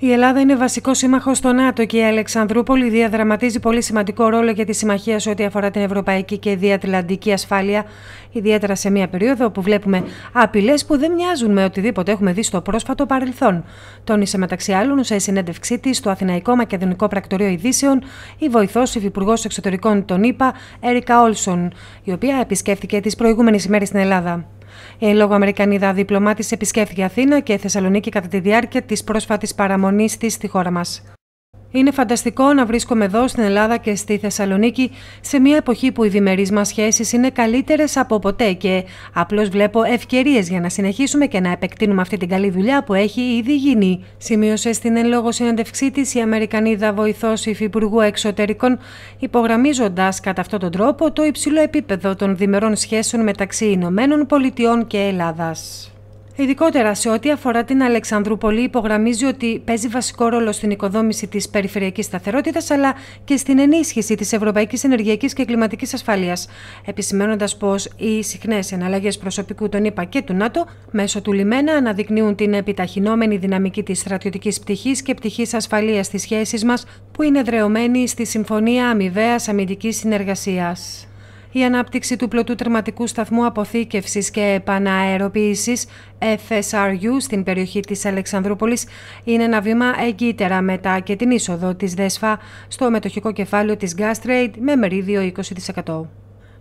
Η Ελλάδα είναι βασικό σύμμαχο στο ΝΑΤΟ και η Αλεξανδρούπολη διαδραματίζει πολύ σημαντικό ρόλο για τη συμμαχία σε ό,τι αφορά την ευρωπαϊκή και διατλαντική ασφάλεια, ιδιαίτερα σε μια περίοδο όπου βλέπουμε απειλές που δεν μοιάζουν με οτιδήποτε έχουμε δει στο πρόσφατο παρελθόν. Τόνισε μεταξύ άλλων σε συνέντευξή της στο Αθηναϊκό Μακεδονικό Πρακτορείο Ειδήσεων η βοηθός υφυπουργός εξωτερικών των ΗΠΑ, Έρικα Όλσον, η οποία επισκέφθηκε τις προηγούμενες ημέρες στην Ελλάδα. Η ε, λόγω Αμερικανίδα διπλωμάτης επισκέφθηκε Αθήνα και Θεσσαλονίκη κατά τη διάρκεια της πρόσφατης παραμονής της στη χώρα μας. Είναι φανταστικό να βρίσκομαι εδώ στην Ελλάδα και στη Θεσσαλονίκη σε μια εποχή που οι διμερείς μας σχέσεις είναι καλύτερες από ποτέ και απλώς βλέπω ευκαιρίες για να συνεχίσουμε και να επεκτείνουμε αυτή την καλή δουλειά που έχει ήδη γίνει. Σημείωσε στην εν λόγω συνέντευξή της η Αμερικανίδα Βοηθός Υφυπουργού Εξωτερικών, υπογραμμίζοντας κατά αυτόν τον τρόπο το υψηλό επίπεδο των διμερών σχέσεων μεταξύ Ηνωμένων Πολιτειών και Ελλάδας. Ειδικότερα σε ό,τι αφορά την Αλεξανδρούπολη, υπογραμμίζει ότι παίζει βασικό ρόλο στην οικοδόμηση της περιφερειακής σταθερότητας αλλά και στην ενίσχυση της ευρωπαϊκής ενεργειακής και κλιματικής ασφαλεία. Επισημένοντα πως οι συχνές εναλλαγές προσωπικού των ΗΠΑ και του ΝΑΤΟ μέσω του λιμένα αναδεικνύουν την επιταχυνόμενη δυναμική της στρατιωτικής πτυχής και πτυχής ασφαλείας στις σχέσεις μας που είναι δρεωμένη στη Συμφωνία Αμοιβαίας Αμυντικής Συνεργασίας η ανάπτυξη του πλωτού τερματικού σταθμού αποθήκευσης και επαναεροποίησης FSRU στην περιοχή της Αλεξανδρούπολης είναι ένα βήμα εγκύτερα μετά και την είσοδο της ΔΕΣΦΑ στο μετοχικό κεφάλαιο της Gas Trade με μερίδιο 20%.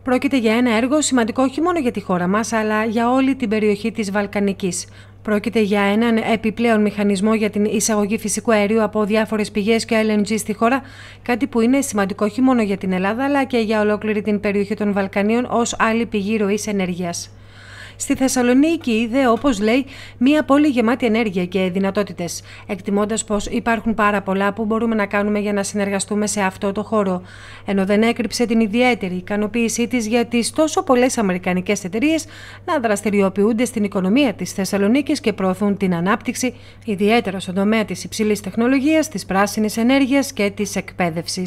Πρόκειται για ένα έργο σημαντικό όχι μόνο για τη χώρα μας, αλλά για όλη την περιοχή της Βαλκανικής. Πρόκειται για έναν επιπλέον μηχανισμό για την εισαγωγή φυσικού αερίου από διάφορες πηγές και LNG στη χώρα, κάτι που είναι σημαντικό όχι μόνο για την Ελλάδα αλλά και για ολόκληρη την περιοχή των Βαλκανίων ως άλλη πηγή ροής ενέργειας. Στη Θεσσαλονίκη είδε, όπως λέει, μία πόλη γεμάτη ενέργεια και δυνατότητες, εκτιμώντας πως υπάρχουν πάρα πολλά που μπορούμε να κάνουμε για να συνεργαστούμε σε αυτό το χώρο. Ενώ δεν έκρυψε την ιδιαίτερη ικανοποίησή της για τις τόσο πολλές Αμερικανικές εταιρείες να δραστηριοποιούνται στην οικονομία της Θεσσαλονίκης και προωθούν την ανάπτυξη, ιδιαίτερα στον τομέα της υψηλής τεχνολογίας, της πράσινης ενέργειας και της εκπαίδευσης.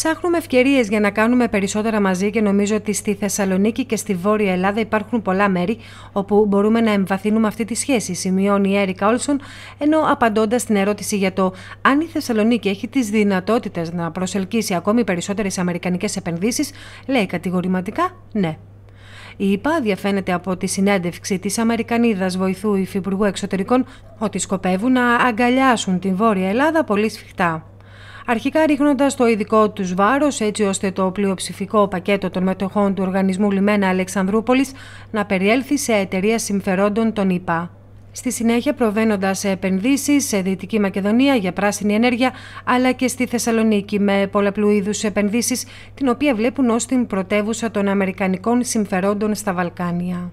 Ψάχνουμε ευκαιρίες για να κάνουμε περισσότερα μαζί και νομίζω ότι στη Θεσσαλονίκη και στη Βόρεια Ελλάδα υπάρχουν πολλά μέρη όπου μπορούμε να εμβαθύνουμε αυτή τη σχέση, σημειώνει η Έρικα Όλσον, ενώ απαντώντας στην ερώτηση για το αν η Θεσσαλονίκη έχει τις δυνατότητες να προσελκύσει ακόμη περισσότερες αμερικανικές επενδύσεις, λέει κατηγορηματικά ναι. Η ΙΠΑ διαφαίνεται από τη συνέντευξη της Αμερικανίδας βοηθού Υφυπουργού Εξωτερικών ότι σκοπεύουν να αγκαλιάσουν την Βόρεια Ελλάδα πολύ σφιχτά αρχικά ρίχνοντας το ειδικό τους βάρος, έτσι ώστε το πλειοψηφικό πακέτο των μετοχών του Οργανισμού Λιμένα Αλεξανδρούπολης να περιέλθει σε εταιρεία συμφερόντων των ΙΠΑ. Στη συνέχεια προβαίνοντας σε επενδύσεις σε Δυτική Μακεδονία για πράσινη ενέργεια, αλλά και στη Θεσσαλονίκη με πολλαπλού είδους επενδύσεις, την οποία βλέπουν ως την πρωτεύουσα των Αμερικανικών συμφερόντων στα Βαλκάνια.